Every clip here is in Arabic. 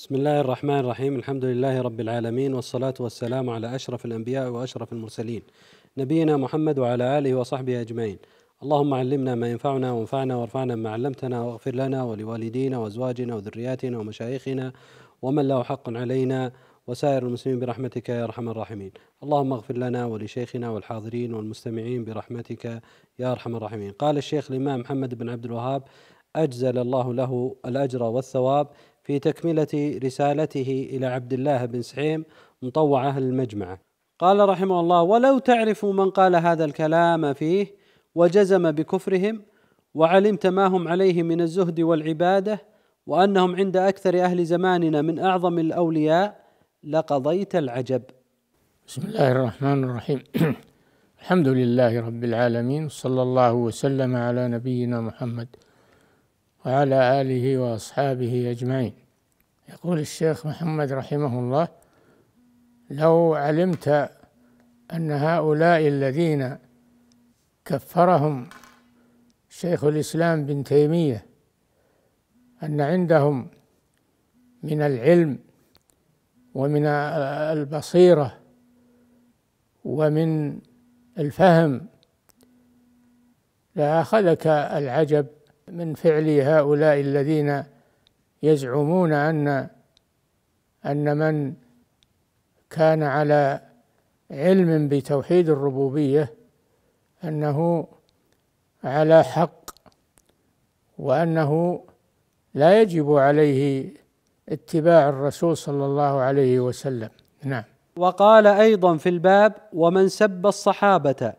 بسم الله الرحمن الرحيم الحمد لله رب العالمين والصلاة والسلام على أشرف الأنبياء وأشرف المرسلين نبينا محمد وعلى آله وصحبه أجمعين اللهم علمنا ما ينفعنا وانفعنا وارفعنا ما علمتنا واغفر لنا ولوالدينا وازواجنا وذرياتنا ومشايخنا ومن له حق علينا وسائر المسلمين برحمتك يا ارحم الراحمين اللهم اغفر لنا ولشيخنا والحاضرين والمستمعين برحمتك يا ارحم الراحمين قال الشيخ الامام محمد بن عبد الوهاب اجزل الله له الاجر والثواب في تكملة رسالته إلى عبد الله بن سعيم مطوع أهل المجمعة قال رحمه الله ولو تعرف من قال هذا الكلام فيه وجزم بكفرهم وعلمت ما هم عليه من الزهد والعبادة وأنهم عند أكثر أهل زماننا من أعظم الأولياء لقضيت العجب بسم الله الرحمن الرحيم الحمد لله رب العالمين صلى الله وسلم على نبينا محمد وعلى آله وأصحابه أجمعين يقول الشيخ محمد رحمه الله لو علمت أن هؤلاء الذين كفرهم شيخ الإسلام بن تيمية أن عندهم من العلم ومن البصيرة ومن الفهم لأخذك العجب من فعل هؤلاء الذين يزعمون أن أن من كان على علم بتوحيد الربوبية أنه على حق وأنه لا يجب عليه اتباع الرسول صلى الله عليه وسلم نعم وقال أيضا في الباب ومن سب الصحابة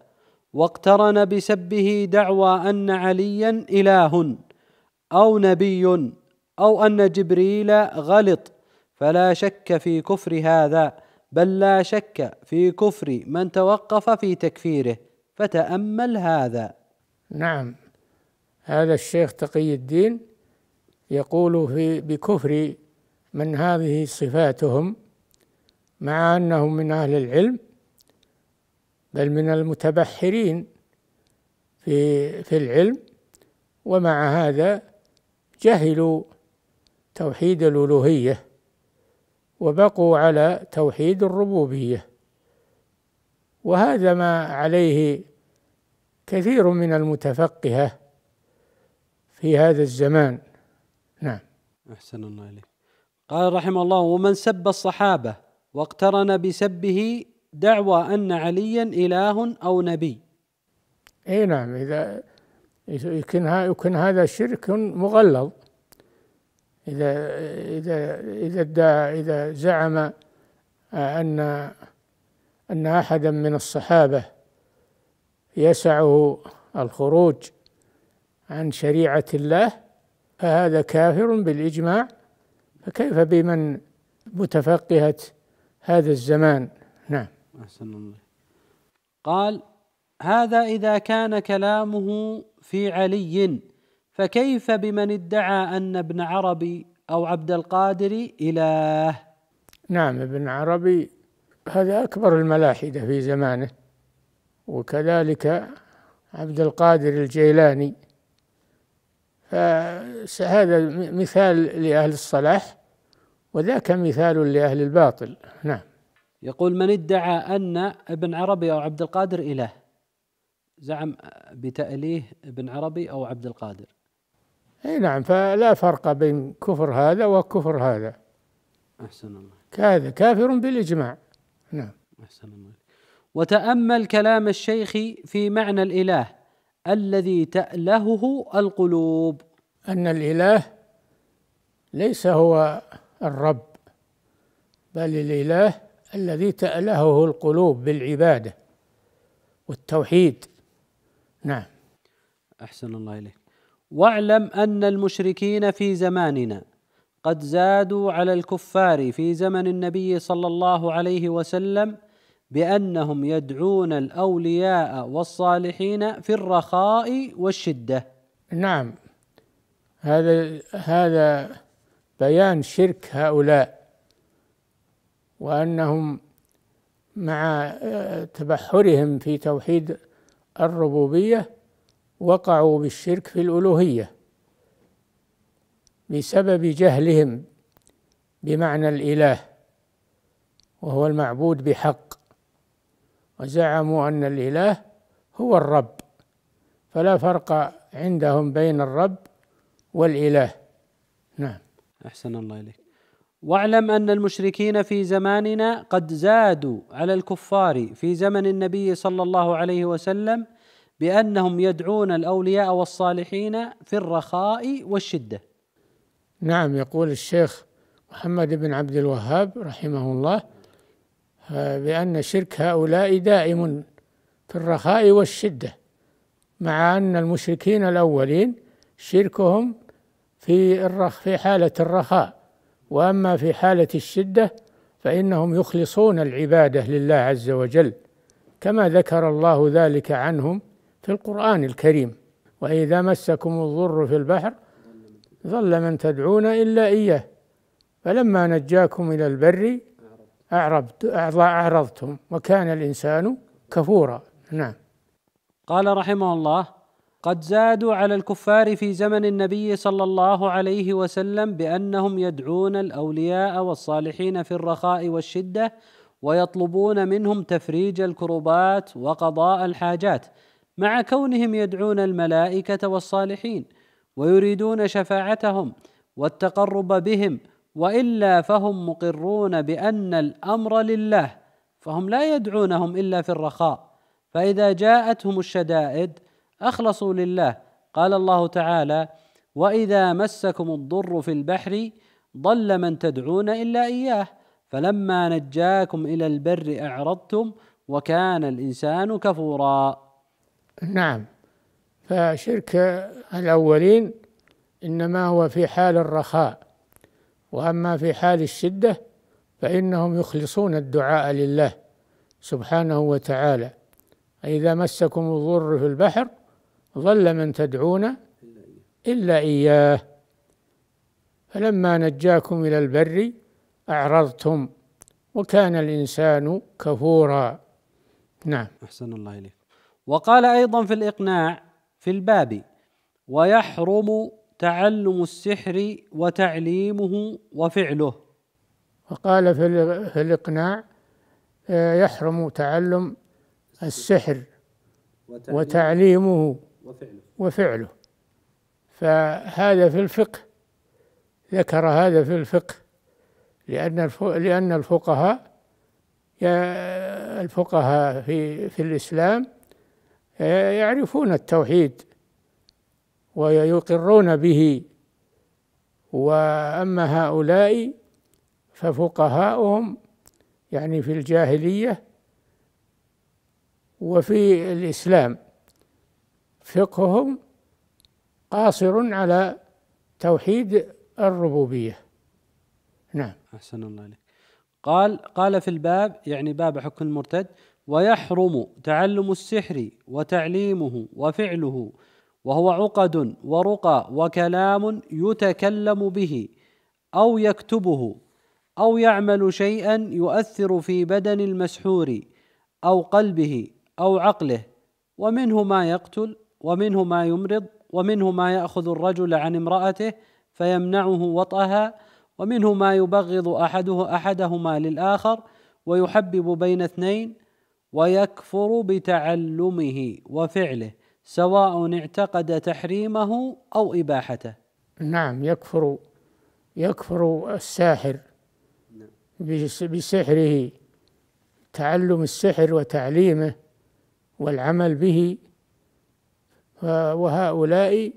واقترن بسبه دعوى ان عليا اله او نبي او ان جبريل غلط فلا شك في كفر هذا بل لا شك في كفر من توقف في تكفيره فتامل هذا نعم هذا الشيخ تقي الدين يقول في بكفر من هذه صفاتهم مع انهم من اهل العلم بل من المتبحرين في في العلم ومع هذا جهلوا توحيد الألوهية وبقوا على توحيد الربوبية وهذا ما عليه كثير من المتفقهة في هذا الزمان نعم أحسن الله إليك قال رحمه الله ومن سب الصحابة واقترن بسبه دعوى أن عليا إله أو نبي أي نعم إذا يكون يكون هذا شرك مغلظ إذا إذا إذا ادعى إذا زعم آه، أن أن أحدا من الصحابة يسعه الخروج عن شريعة الله فهذا كافر بالإجماع فكيف بمن متفقهة هذا الزمان نعم أحسن الله قال هذا إذا كان كلامه في علي فكيف بمن ادعى أن ابن عربي أو عبد القادر إله نعم ابن عربي هذا أكبر الملاحدة في زمانه وكذلك عبد القادر الجيلاني فهذا مثال لأهل الصلاح وذاك مثال لأهل الباطل نعم يقول من ادعى أن ابن عربي أو عبد القادر إله زعم بتأليه ابن عربي أو عبد القادر اي نعم فلا فرق بين كفر هذا وكفر هذا أحسن الله هذا كافر بالإجماع نعم أحسن الله وتأمل كلام الشيخ في معنى الإله الذي تألهه القلوب أن الإله ليس هو الرب بل الإله الذي تألهه القلوب بالعبادة والتوحيد نعم أحسن الله إليك واعلم أن المشركين في زماننا قد زادوا على الكفار في زمن النبي صلى الله عليه وسلم بأنهم يدعون الأولياء والصالحين في الرخاء والشدة نعم هذا هذا بيان شرك هؤلاء وأنهم مع آه، تبحرهم في توحيد الربوبية وقعوا بالشرك في الألوهية بسبب جهلهم بمعنى الإله وهو المعبود بحق وزعموا أن الإله هو الرب فلا فرق عندهم بين الرب والإله نعم أحسن الله إليك واعلم ان المشركين في زماننا قد زادوا على الكفار في زمن النبي صلى الله عليه وسلم بانهم يدعون الاولياء والصالحين في الرخاء والشده. نعم يقول الشيخ محمد بن عبد الوهاب رحمه الله آه، بان شرك هؤلاء دائم في الرخاء والشده مع ان المشركين الاولين شركهم في في حاله الرخاء واما في حاله الشده فانهم يخلصون العباده لله عز وجل كما ذكر الله ذلك عنهم في القران الكريم واذا مسكم الضر في البحر ظل من تدعون الا اياه فلما نجاكم الى البر أعرضت أعرضتم وكان الإنسان كفورا نعم قال رحمه الله قد زادوا على الكفار في زمن النبي صلى الله عليه وسلم بانهم يدعون الاولياء والصالحين في الرخاء والشده ويطلبون منهم تفريج الكربات وقضاء الحاجات مع كونهم يدعون الملائكه والصالحين ويريدون شفاعتهم والتقرب بهم والا فهم مقرون بان الامر لله فهم لا يدعونهم الا في الرخاء فاذا جاءتهم الشدائد اخلصوا لله قال الله تعالى واذا مسكم الضر في البحر ضل من تدعون الا اياه فلما نجاكم الى البر اعرضتم وكان الانسان كفورا نعم فشرك الاولين انما هو في حال الرخاء واما في حال الشده فانهم يخلصون الدعاء لله سبحانه وتعالى اذا مسكم الضر في البحر ظل من تدعون إلا إياه فلما نجاكم إلى البر أعرضتم وكان الإنسان كفورا نعم أحسن الله إليك وقال أيضا في الإقناع في الباب ويحرم تعلم السحر وتعليمه وفعله وقال في الإقناع آه، يحرم تعلم السحر وتعليمه وفعله وفعله فهذا في الفقه ذكر هذا في الفقه لأن لأن الفقهاء الفقهاء في في الإسلام آه، يعرفون التوحيد ويقرون به وأما هؤلاء ففقهاؤهم يعني في الجاهلية وفي الإسلام فقههم قاصر على توحيد الربوبية نعم أحسن الله عليك قال قال في الباب يعني باب حكم المرتد ويحرم تعلم السحر وتعليمه وفعله وهو عقد ورقى وكلام يتكلم به او يكتبه او يعمل شيئا يؤثر في بدن المسحور او قلبه او عقله ومنه ما يقتل ومنه ما يمرض ومنه ما ياخذ الرجل عن امراته فيمنعه وطئها ومنه ما يبغض احده احدهما للاخر ويحبب بين اثنين ويكفر بتعلمه وفعله سواء اعتقد تحريمه او اباحته نعم يكفر يكفر الساحر نعم. بسحره تعلم السحر وتعليمه والعمل به وهؤلاء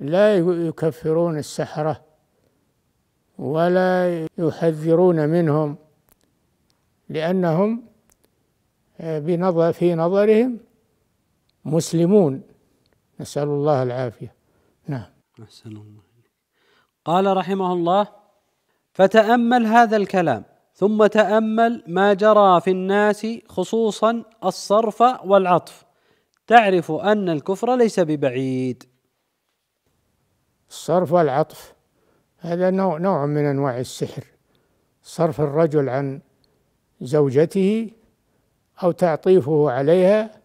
لا يكفرون السحرة ولا يحذرون منهم لأنهم آه، في نظرهم مسلمون نسأل الله العافية نعم أحسن الله قال رحمه الله فتأمل هذا الكلام ثم تأمل ما جرى في الناس خصوصا الصرف والعطف تعرف أن الكفر ليس ببعيد الصرف والعطف هذا نوع, نوع من أنواع السحر صرف الرجل عن زوجته أو تعطيفه عليها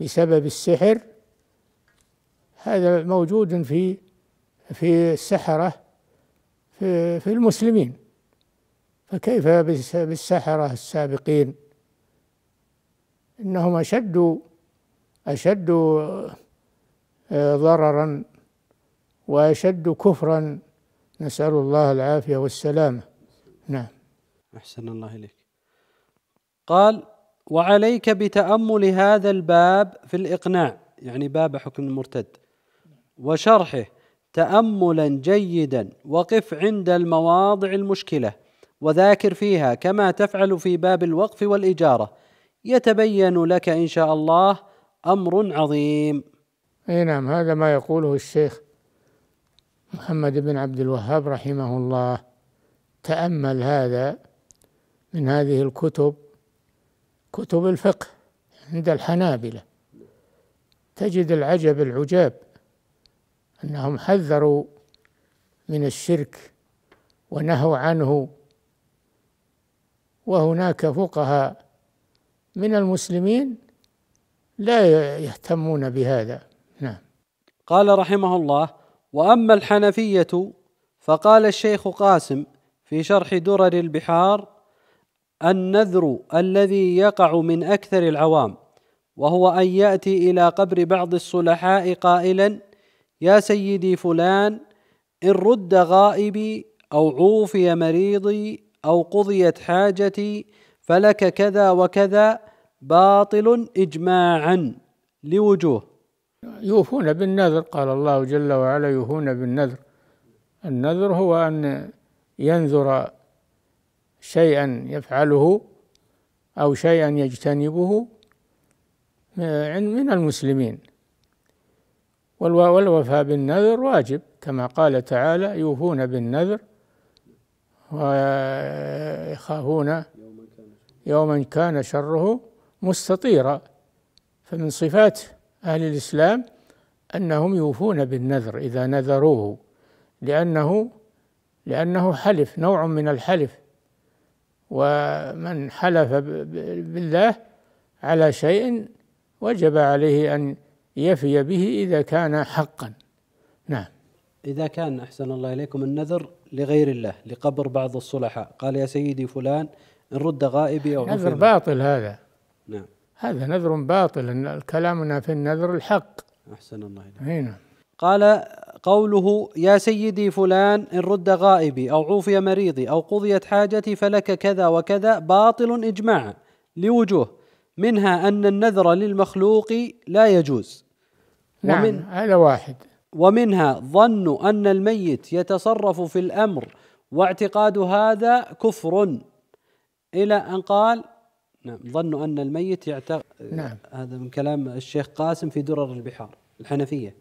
بسبب السحر هذا موجود في في السحرة في, في المسلمين فكيف بالسحرة السابقين إنهم أشد أشد آه، ضررا وأشد كفرا نسأل الله العافية والسلامة نعم أحسن الله إليك قال وعليك بتأمل هذا الباب في الإقناع يعني باب حكم المرتد وشرحه تأملا جيدا وقف عند المواضع المشكلة وذاكر فيها كما تفعل في باب الوقف والإجارة يتبين لك إن شاء الله امر عظيم اي نعم هذا ما يقوله الشيخ محمد بن عبد الوهاب رحمه الله تامل هذا من هذه الكتب كتب الفقه عند الحنابله تجد العجب العجاب انهم حذروا من الشرك ونهوا عنه وهناك فقهاء من المسلمين لا يهتمون بهذا نعم قال رحمه الله واما الحنفيه فقال الشيخ قاسم في شرح درر البحار النذر الذي يقع من اكثر العوام وهو ان ياتي الى قبر بعض الصلحاء قائلا يا سيدي فلان ان رد غائبي او عوفي مريضي او قضيت حاجتي فلك كذا وكذا باطل إجماعا لوجوه يوفون بالنذر قال الله جل وعلا يوفون بالنذر النذر هو أن ينذر شيئا يفعله أو شيئا يجتنبه من المسلمين والوفاء بالنذر واجب كما قال تعالى يوفون بالنذر ويخافون يوما كان شره مستطيرة فمن صفات أهل الإسلام أنهم يوفون بالنذر إذا نذروه لأنه لأنه حلف نوع من الحلف ومن حلف بالله على شيء وجب عليه أن يفي به إذا كان حقا نعم إذا كان أحسن الله إليكم النذر لغير الله لقبر بعض الصلحاء قال يا سيدي فلان إن رد غائبي أو نذر باطل هذا نعم هذا نذر باطل إن كلامنا في النذر الحق أحسن الله إليك إيه نعم قال قوله يا سيدي فلان إن رد غائبي أو عوفي مريضي أو قضيت حاجتي فلك كذا وكذا باطل إجماعا لوجوه منها أن النذر للمخلوق لا يجوز نعم هذا واحد ومنها ظن أن الميت يتصرف في الأمر واعتقاد هذا كفر إلى أن قال نعم ظنوا أن الميت يعتق نعم هذا من كلام الشيخ قاسم في درر البحار الحنفية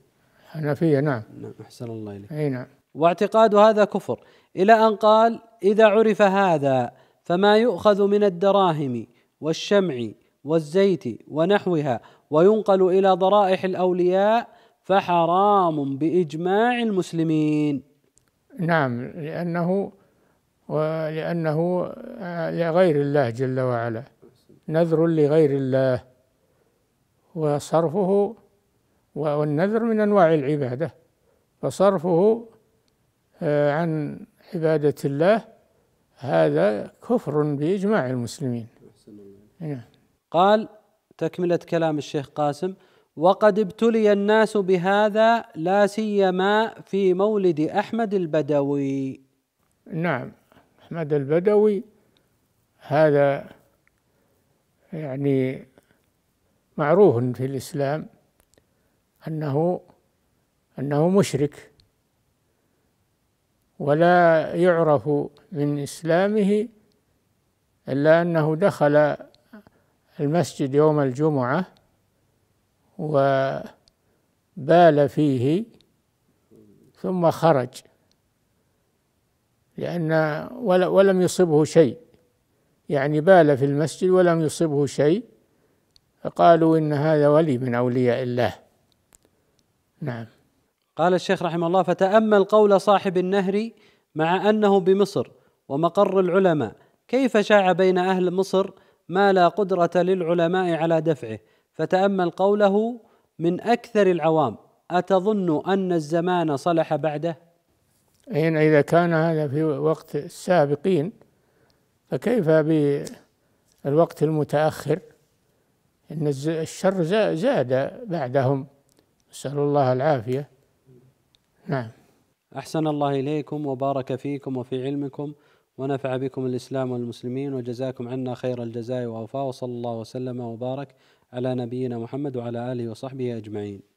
الحنفية نعم نعم أحسن الله إليك أي نعم واعتقاد هذا كفر إلى أن قال إذا عرف هذا فما يؤخذ من الدراهم والشمع والزيت ونحوها وينقل إلى ضرائح الأولياء فحرام بإجماع المسلمين نعم لأنه ولأنه آه، لغير الله جل وعلا نذر لغير الله وصرفه والنذر من انواع العباده فصرفه آه، عن عباده الله هذا كفر باجماع المسلمين نعم. قال تكمله كلام الشيخ قاسم وقد ابتلي الناس بهذا لا سيما في مولد احمد البدوي نعم احمد البدوي هذا يعني معروف في الإسلام أنه أنه مشرك ولا يعرف من إسلامه إلا أنه دخل المسجد يوم الجمعة وبال فيه ثم خرج لأن ولم يصبه شيء يعني بال في المسجد ولم يصبه شيء فقالوا إن هذا ولي من أولياء الله نعم قال الشيخ رحمه الله فتأمل قول صاحب النهر مع أنه بمصر ومقر العلماء كيف شاع بين أهل مصر ما لا قدرة للعلماء على دفعه فتأمل قوله من أكثر العوام أتظن أن الزمان صلح بعده؟ إذا كان هذا في وقت السابقين فكيف بالوقت المتأخر إن الشر زاد بعدهم نسأل الله العافية نعم أحسن الله إليكم وبارك فيكم وفي علمكم ونفع بكم الإسلام والمسلمين وجزاكم عنا خير الجزاء وأوفاه وصلى الله وسلم وبارك على نبينا محمد وعلى آله وصحبه أجمعين